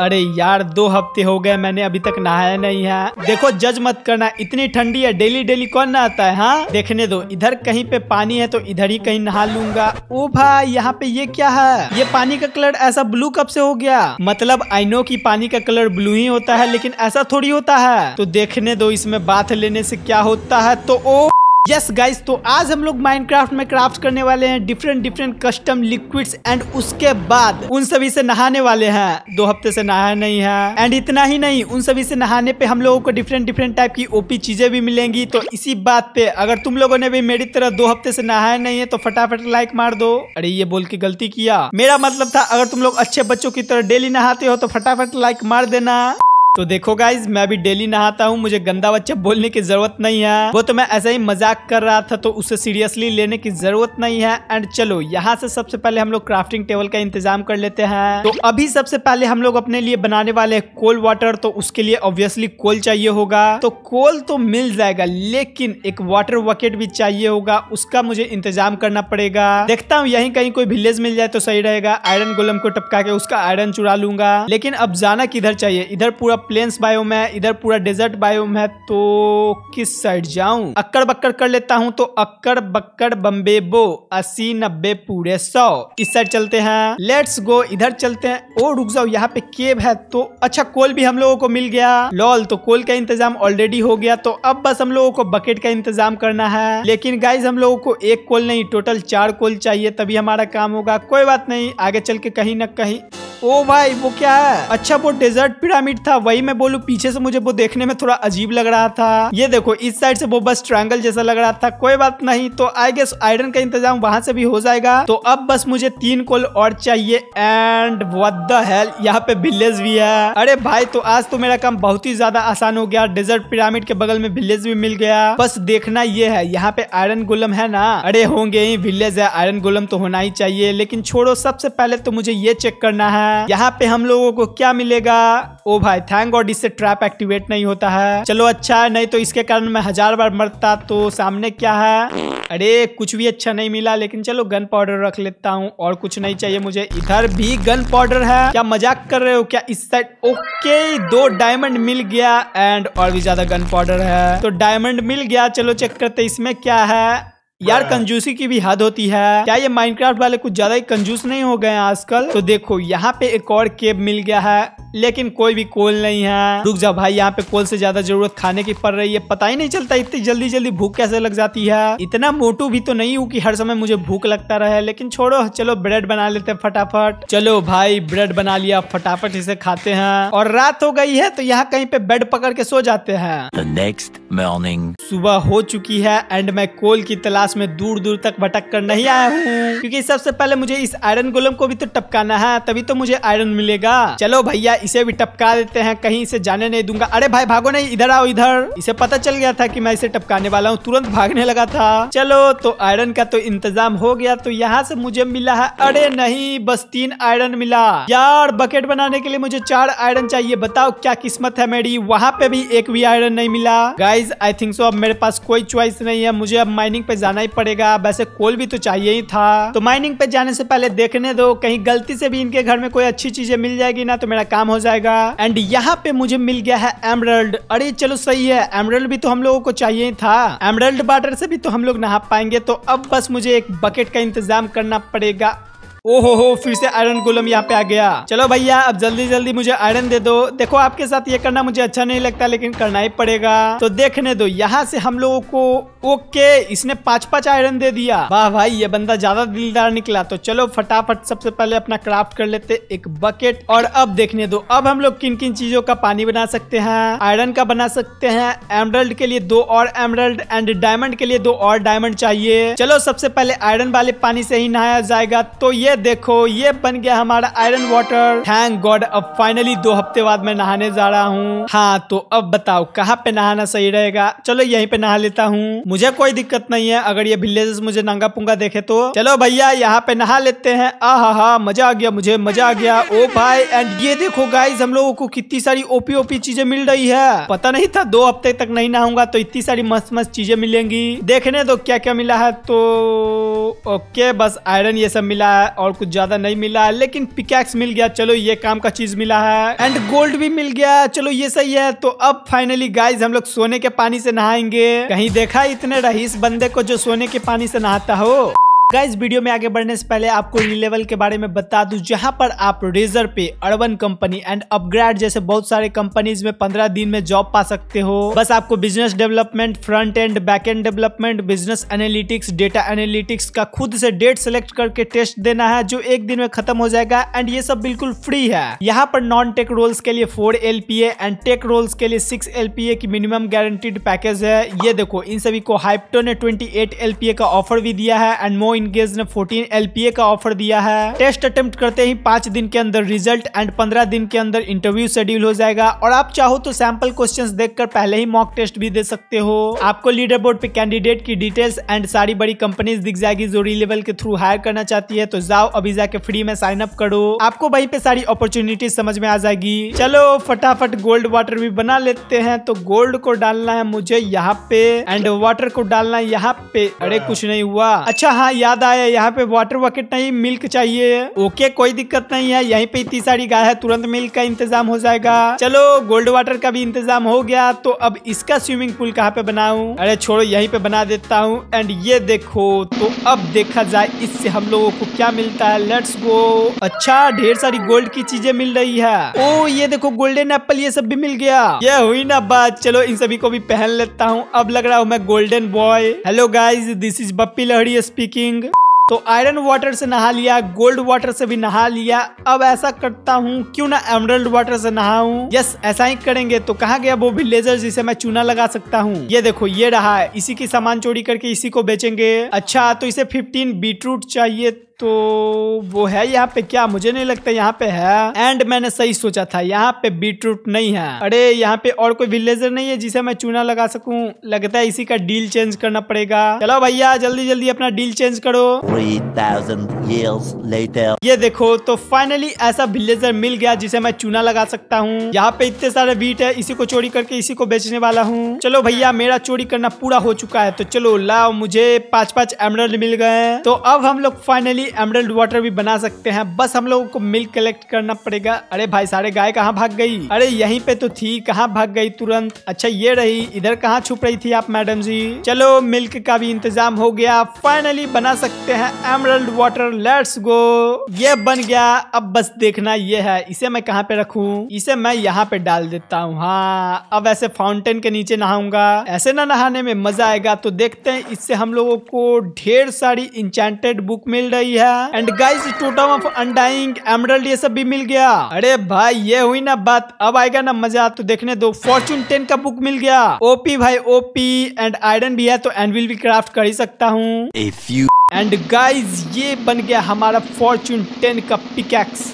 अरे यार दो हफ्ते हो गए मैंने अभी तक नहाया नहीं है देखो जज मत करना इतनी ठंडी है डेली डेली कौन नहाता है हाँ देखने दो इधर कहीं पे पानी है तो इधर ही कहीं नहा लूंगा ओ भाई यहाँ पे ये क्या है ये पानी का कलर ऐसा ब्लू कब से हो गया मतलब आई नो की पानी का कलर ब्लू ही होता है लेकिन ऐसा थोड़ी होता है तो देखने दो इसमें बात लेने से क्या होता है तो ओ यस yes गाइस तो आज हम लोग माइनक्राफ्ट में क्राफ्ट करने वाले हैं different different custom liquids and उसके बाद उन सभी से नहाने वाले हैं दो हफ्ते से नहाया नहीं है एंड इतना ही नहीं उन सभी से नहाने पे हम लोगों को डिफरेंट डिफरेंट टाइप की ओपी चीजें भी मिलेंगी तो इसी बात पे अगर तुम लोगों ने भी मेरी तरह दो हफ्ते से नहाया नहीं है तो फटाफट लाइक मार दो अरे ये बोल के गलती किया मेरा मतलब था अगर तुम लोग अच्छे बच्चों की तरह डेली नहाते हो तो फटाफट लाइक मार देना तो देखो गाइज मैं भी डेली नहाता हूँ मुझे गंदा बच्चा बोलने की जरूरत नहीं है वो तो मैं ऐसे ही मजाक कर रहा था तो उसे सीरियसली लेने की जरूरत नहीं है एंड चलो यहाँ से सबसे पहले हम लोग क्राफ्टिंग टेबल का इंतजाम कर लेते हैं तो अभी सबसे पहले हम लोग अपने लिए बनाने वाले कोल वाटर तो उसके लिए ऑब्वियसली कोल चाहिए होगा तो कोल तो मिल जाएगा लेकिन एक वाटर वकेट भी चाहिए होगा उसका मुझे इंतजाम करना पड़ेगा देखता हूँ यही कहीं कोई विलेज मिल जाए तो सही रहेगा आयरन गोलम को टपका के उसका आयरन चुरा लूंगा लेकिन अब जाना किधर चाहिए इधर पूरा पूरा प्लेन्स बायोम है इधर पूरा डेजर्ट बायोम है तो किस साइड जाऊं अक्कड़ बक्कड़ कर लेता हूं तो अक्कड़ बक्कड़ बम्बे बो अस्सी नब्बे पूरे सौ इस साइड चलते हैं लेट्स गो इधर चलते हैं ओ रुक जाओ यहाँ पे केव है तो अच्छा कोल भी हम लोगों को मिल गया लॉल तो कोल का इंतजाम ऑलरेडी हो गया तो अब बस हम लोगों को बकेट का इंतजाम करना है लेकिन गाइज हम लोगों को एक कोल नहीं टोटल चार कोल चाहिए तभी हमारा काम होगा कोई बात नहीं आगे चल के कहीं ना कहीं ओ भाई वो क्या है अच्छा वो डेजर्ट पिरामिड था वही मैं बोलू पीछे से मुझे वो देखने में थोड़ा अजीब लग रहा था ये देखो इस साइड से वो बस ट्रायंगल जैसा लग रहा था कोई बात नहीं तो आई गेस आयरन का इंतजाम वहां से भी हो जाएगा तो अब बस मुझे तीन कोल और चाहिए एंड द हेल यहाँ पे विलेज भी है अरे भाई तो आज तो मेरा काम बहुत ही ज्यादा आसान हो गया डेजर्ट पिरामिड के बगल में विलेज भी मिल गया बस देखना ये है यहाँ पे आयरन गोलम है ना अरे होंगे ही विलेज है आयरन गोलम तो होना ही चाहिए लेकिन छोड़ो सबसे पहले तो मुझे ये चेक करना है यहाँ पे हम लोगों को क्या मिलेगा ओ भाई थैंक गॉड इससे ट्रैप एक्टिवेट नहीं होता है चलो अच्छा है नहीं तो इसके कारण मैं हजार बार मरता तो सामने क्या है अरे कुछ भी अच्छा नहीं मिला लेकिन चलो गन पाउडर रख लेता हूँ और कुछ नहीं चाहिए मुझे इधर भी गन पाउडर है क्या मजाक कर रहे हो क्या इस साइड ओके दो डायमंड मिल गया एंड और भी ज्यादा गन पाउडर है तो डायमंड मिल गया चलो चेक करते इसमें क्या है यार कंजूसी की भी हद होती है क्या ये माइनक्राफ्ट वाले कुछ ज्यादा ही कंजूस नहीं हो गए आजकल तो देखो यहाँ पे एक और केब मिल गया है लेकिन कोई भी कोल नहीं है रुक जा भाई यहाँ पे कोल से ज्यादा जरूरत खाने की पड़ रही है पता ही नहीं चलता इतनी जल्दी जल्दी भूख कैसे लग जाती है इतना मोटू भी तो नहीं हूँ की हर समय मुझे भूख लगता रहे लेकिन छोड़ो चलो ब्रेड बना लेते हैं फटाफट चलो भाई ब्रेड बना लिया फटाफट इसे खाते हैं और रात हो गई है तो यहाँ कहीं पे बेड पकड़ के सो जाते हैं नेक्स्ट मॉर्निंग सुबह हो चुकी है एंड मैं कोल की तलाश तलाश में दूर दूर तक भटक कर नहीं आया हूँ क्योंकि सबसे पहले मुझे इस आयरन गोलम को भी तो टपकाना है तभी तो मुझे आयरन मिलेगा चलो भैया इसे भी टपका देते हैं कहीं इसे जाने नहीं दूंगा अरे भाई भागो नहीं इधर आओ इधर इसे पता चल गया था की मैं इसे टपकाने वाला हूँ तुरंत भागने लगा था चलो तो आयरन का तो इंतजाम हो गया तो यहाँ से मुझे मिला है अरे नहीं बस तीन आयरन मिला यार बकेट बनाने के लिए मुझे चार आयरन चाहिए बताओ क्या किस्मत है मेरी वहाँ पे भी एक भी आयरन नहीं मिला गाइज आई थिंक सो अब मेरे पास कोई चॉइस नहीं है मुझे अब माइनिंग पे जाना जाना ही पड़ेगा वैसे कोल भी तो चाहिए ही था तो माइनिंग पे जाने से पहले देखने दो कहीं गलती से भी इनके घर में कोई अच्छी चीजें मिल जाएगी ना तो मेरा काम हो जाएगा एंड यहाँ पे मुझे मिल गया है एमरल्ड अरे चलो सही है एमरल्ड भी तो हम लोगों को चाहिए ही था एमरल्ड वाटर से भी तो हम लोग नहा पाएंगे तो अब बस मुझे एक बकेट का इंतजाम करना पड़ेगा ओहो हो फिर से आयरन गोलम यहाँ पे आ गया चलो भैया अब जल्दी जल्दी मुझे आयरन दे दो देखो आपके साथ ये करना मुझे अच्छा नहीं लगता लेकिन करना ही पड़ेगा तो देखने दो यहाँ से हम लोगों को ओके इसने पांच पांच आयरन दे दिया वाह भाई ये बंदा ज्यादा दिलदार निकला तो चलो फटाफट सबसे पहले अपना क्राफ्ट कर लेते एक बकेट और अब देखने दो अब हम लोग किन किन चीजों का पानी बना सकते हैं आयरन का बना सकते हैं एमरल्ड के लिए दो और एमरल्ड एंड डायमंड के लिए दो और डायमंड चाहिए चलो सबसे पहले आयरन वाले पानी से ही नहाया जाएगा तो ये ये देखो ये बन गया हमारा आयरन वाटर थैंक गॉड अब फाइनली दो हफ्ते बाद मैं नहाने जा रहा हूँ हाँ तो अब बताओ कहाँ पे नहाना सही रहेगा चलो यहीं पे नहा लेता हूँ मुझे कोई दिक्कत नहीं है अगर ये विलेजेस मुझे नंगा पुंगा देखे तो चलो भैया यहाँ पे नहा लेते हैं आ हा मजा आ गया मुझे मजा आ गया ओ भाई एंड ये देखो गाइज हम लोगो को कितनी सारी ओपी ओपी चीजें मिल रही है पता नहीं था दो हफ्ते तक नहीं नहाऊंगा तो इतनी सारी मस्त मस्त चीजें मिलेंगी देखने दो क्या क्या मिला है तो ओके बस आयरन ये सब मिला है और कुछ ज्यादा नहीं मिला है लेकिन पिकैक्स मिल गया चलो ये काम का चीज मिला है एंड गोल्ड भी मिल गया चलो ये सही है तो अब फाइनली गाइज हम लोग सोने के पानी से नहाएंगे कहीं देखा इतने रहीस बंदे को जो सोने के पानी से नहाता हो गाइस वीडियो में आगे बढ़ने से पहले आपको लेवल के बारे में बता दूं जहां पर आप रेजर पे अर्बन कंपनी एंड अपग्रेड जैसे बहुत सारे कंपनीज में 15 दिन में जॉब पा सकते हो बस आपको business development front end back end development business analytics data analytics का खुद से डेट सेलेक्ट करके टेस्ट देना है जो एक दिन में खत्म हो जाएगा एंड ये सब बिल्कुल फ्री है यहाँ पर नॉन टेक रोल्स के लिए four L and tech roles के लिए सिक्स एल की मिनिमम गारंटीड पैकेज है ये देखो इन सभी को हाइप्टो ने ट्वेंटी एट का ऑफर भी दिया है एंड मोर इंगेज ने 14 एल का ऑफर दिया है टेस्ट अटेम्प्ट करते ही पांच दिन के अंदर रिजल्ट एंड पंद्रह दिन के अंदर इंटरव्यू शेड्यूल हो जाएगा और आप चाहो तो सैंपल क्वेश्चन देखकर पहले ही मॉक टेस्ट भी दे सकते हो आपको लीडर बोर्ड पे कैंडिडेट की डिटेल्स एंड सारी बड़ी कंपनी दिख जाएगी जो री के थ्रू हायर करना चाहती है तो जाओ अभी जाके फ्री में साइन अप करो आपको वहीं पे सारी अपॉर्चुनिटीज समझ में आ जाएगी चलो फटाफट गोल्ड वाटर भी बना लेते हैं तो गोल्ड को डालना है मुझे यहाँ पे एंड वाटर को डालना है यहाँ पे अरे कुछ नहीं हुआ अच्छा हाँ यार याद आया यहाँ पे वाटर बकेट नहीं मिल्क चाहिए ओके कोई दिक्कत नहीं है यहीं पे इतनी सारी गाय है तुरंत मिल्क का इंतजाम हो जाएगा चलो गोल्ड वाटर का भी इंतजाम हो गया तो अब इसका स्विमिंग पूल कहाँ पे बनाऊ अरे छोड़ो यहीं पे बना देता हूँ एंड ये देखो तो अब देखा जाए इससे हम लोगो को क्या मिलता है लेट्स गो अच्छा ढेर सारी गोल्ड की चीजें मिल रही है ओ ये देखो गोल्डन एप्पल ये सब भी मिल गया ये हुई ना बात चलो इन सभी को भी पहन लेता हूँ अब लग रहा हूँ मैं golden boy hello guys this is Bappi Lahiri speaking king तो आयरन वाटर से नहा लिया गोल्ड वाटर से भी नहा लिया अब ऐसा करता हूँ क्यों ना एमरल्ड वाटर से नहाऊं यस ऐसा ही करेंगे तो कहा गया वो भी लेजर जिसे मैं चूना लगा सकता हूँ ये देखो ये रहा है इसी की सामान चोरी करके इसी को बेचेंगे अच्छा तो इसे 15 बीटरूट चाहिए तो वो है यहाँ पे क्या मुझे नहीं लगता यहाँ पे है एंड मैंने सही सोचा था यहाँ पे बीट रूट नहीं है अरे यहाँ पे और कोई विलेजर नहीं है जिसे मैं चूना लगा सकूं लगता है इसी का डील चेंज करना पड़ेगा चलो भैया जल्दी जल्दी अपना डील चेंज करो 3000 years later ये देखो तो फाइनली ऐसा विलेजर मिल गया जिसे मैं चूना लगा सकता हूँ यहाँ पे इतने सारे बीट है इसी को चोरी करके इसी को बेचने वाला हूँ चलो भैया मेरा चोरी करना पूरा हो चुका है तो चलो लाओ मुझे पाँच पाँच एमरल्ड मिल गए तो अब हम लोग फाइनली एमरल्ड वाटर भी बना सकते हैं बस हम लोगों को मिल्क कलेक्ट करना पड़ेगा अरे भाई सारे गाय कहाँ भाग गई अरे यहीं पे तो थी कहाँ भाग गई तुरंत अच्छा ये रही इधर कहाँ छुप रही थी आप मैडम जी चलो मिल्क का भी इंतजाम हो गया फाइनली बना सकते हैं एमरल्ड वाटर लेट्स गो ये बन गया अब बस देखना ये है इसे मैं कहाँ पे रखू इसे मैं यहाँ पे डाल देता हूँ हाँ अब ऐसे फाउंटेन के नीचे नहाऊंगा ऐसे ना नहाने में मजा आएगा तो देखते हैं इससे हम लोगों को ढेर सारी इंचेंटेड बुक मिल रही है है and guys totem of undying emerald ये सब भी मिल गया अरे भाई ये हुई ना बात अब आएगा ना मजा तो देखने दो फॉर्चून टेन का बुक मिल गया ओपी भाई ओपी एंड आयरन भी है तो एनविल भी क्राफ्ट कर ही सकता हूँ एंड गाइज ये बन गया हमारा फॉर्चून टेन का पिकेक्स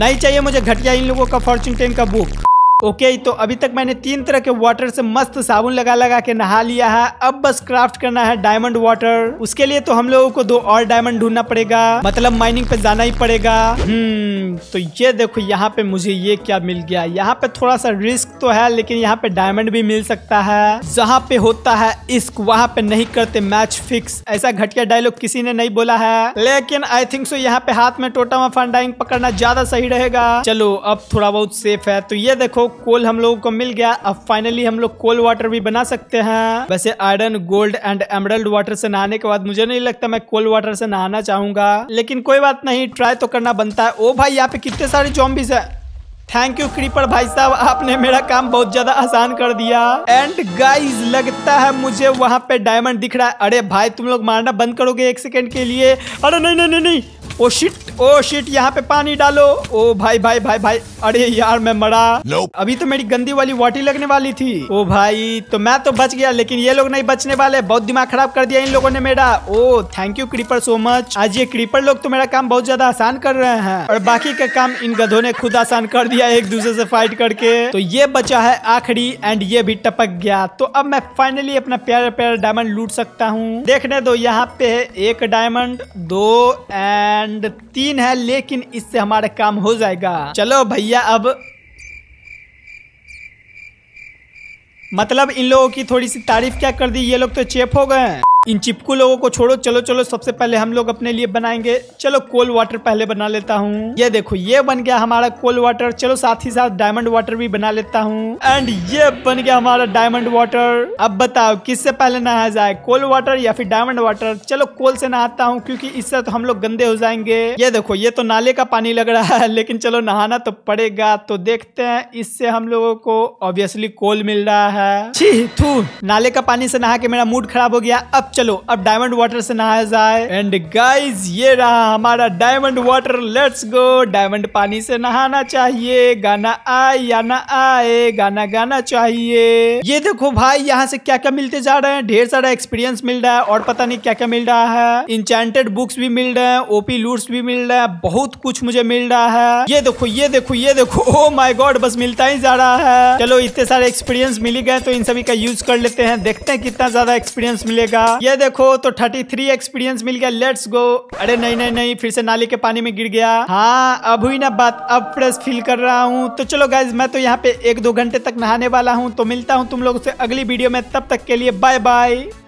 नहीं चाहिए मुझे घटिया इन लोगों का फॉर्चून टेन का बुक ओके okay, तो अभी तक मैंने तीन तरह के वाटर से मस्त साबुन लगा लगा के नहा लिया है अब बस क्राफ्ट करना है डायमंड वाटर उसके लिए तो हम लोगों को दो और डायमंड ढूंढना पड़ेगा मतलब माइनिंग पे जाना ही पड़ेगा हम्म तो ये देखो यहाँ पे मुझे ये क्या मिल गया यहाँ पे थोड़ा सा रिस्क तो है लेकिन यहाँ पे डायमंड भी मिल सकता है जहाँ पे होता है इश्क वहाँ पे नहीं करते मैच फिक्स ऐसा घटिया डायलॉग किसी ने नहीं बोला है लेकिन आई थिंक सो यहाँ पे हाथ में टोटा हुआ फंडाइंग पकड़ना ज्यादा सही रहेगा चलो अब थोड़ा बहुत सेफ है तो ये देखो लोग कोल हम लोगों को मिल गया अब फाइनली हम लोग कोल वाटर भी बना सकते हैं वैसे iron gold and emerald water से नहाने के बाद मुझे नहीं लगता मैं कोल वाटर से नहाना चाहूंगा लेकिन कोई बात नहीं ट्राई तो करना बनता है ओ भाई यहाँ पे कितने सारे चॉम्बिस है थैंक यू क्रीपर भाई साहब आपने मेरा काम बहुत ज्यादा आसान कर दिया एंड गाइज लगता है मुझे वहां पे डायमंड दिख रहा है अरे भाई तुम लोग मारना बंद करोगे एक सेकंड के लिए अरे नहीं नहीं नहीं नहीं ओ शिट ओ शिट यहाँ पे पानी डालो ओ भाई भाई भाई भाई अरे यार मैं मरा nope. अभी तो मेरी गंदी वाली वाटी लगने वाली थी ओ भाई तो मैं तो बच गया लेकिन ये लोग नहीं बचने वाले बहुत दिमाग खराब कर दिया इन लोगों ने मेरा oh thank you creeper so much आज ये क्रीपर लोग तो मेरा काम बहुत ज्यादा आसान कर रहे हैं और बाकी का काम इन गधों ने खुद आसान कर दिया एक दूसरे से फाइट करके तो ये बचा है आखिरी एंड ये भी टपक गया तो अब मैं फाइनली अपना प्यारा प्यारा डायमंड लूट सकता हूँ देखने दो यहाँ पे एक डायमंड दो एंड खंड तीन है लेकिन इससे हमारा काम हो जाएगा चलो भैया अब मतलब इन लोगों की थोड़ी सी तारीफ क्या कर दी ये लोग तो चेप हो गए इन चिपकू लोगों को छोड़ो चलो चलो सबसे पहले हम लोग अपने लिए बनाएंगे चलो कोल्ड वाटर पहले बना लेता हूँ ये देखो ये बन गया हमारा कोल्ड वाटर चलो साथ ही साथ डायमंड वाटर भी बना लेता हूँ एंड ये बन गया हमारा डायमंड वाटर अब बताओ किससे पहले नहाया जाए कोल्ड वाटर या फिर डायमंड वाटर चलो कोल से नहाता हूँ क्योंकि इससे तो हम लोग गंदे हो जाएंगे ये देखो ये तो नाले का पानी लग रहा है लेकिन चलो नहाना तो पड़ेगा तो देखते हैं इससे हम लोगों को ऑब्वियसली कोल मिल रहा है नाले का पानी से नहा के मेरा मूड खराब हो गया अब चलो अब डायमंड वाटर से नहाया जाए एंड गाइज ये रहा हमारा diamond water let's go diamond पानी से नहाना चाहिए गाना आए या ना आए गाना गाना चाहिए ये देखो भाई यहाँ से क्या क्या मिलते जा रहे हैं ढेर सारा एक्सपीरियंस मिल रहा है और पता नहीं क्या क्या मिल रहा है इंचेंटेड बुक्स भी मिल रहे हैं ओपी लूट्स भी मिल रहा है बहुत कुछ मुझे मिल रहा है ये देखो ये देखो ये देखो ओ माई गॉड बस मिलता ही जा रहा है चलो इतने सारे एक्सपीरियंस मिली गए तो इन सभी का यूज कर लेते हैं देखते हैं कितना ज्यादा एक्सपीरियंस मिलेगा ये ये देखो तो थर्टी थ्री एक्सपीरियंस मिल गया लेट्स गो अरे नहीं नहीं नहीं फिर से नाली के पानी में गिर गया हाँ अब हुई ना बात अब फ्रेश फील कर रहा हूँ तो चलो गाइज मैं तो यहाँ पे एक दो घंटे तक नहाने वाला हूँ तो मिलता हूँ तुम लोगों से अगली वीडियो में तब तक के लिए बाय बाय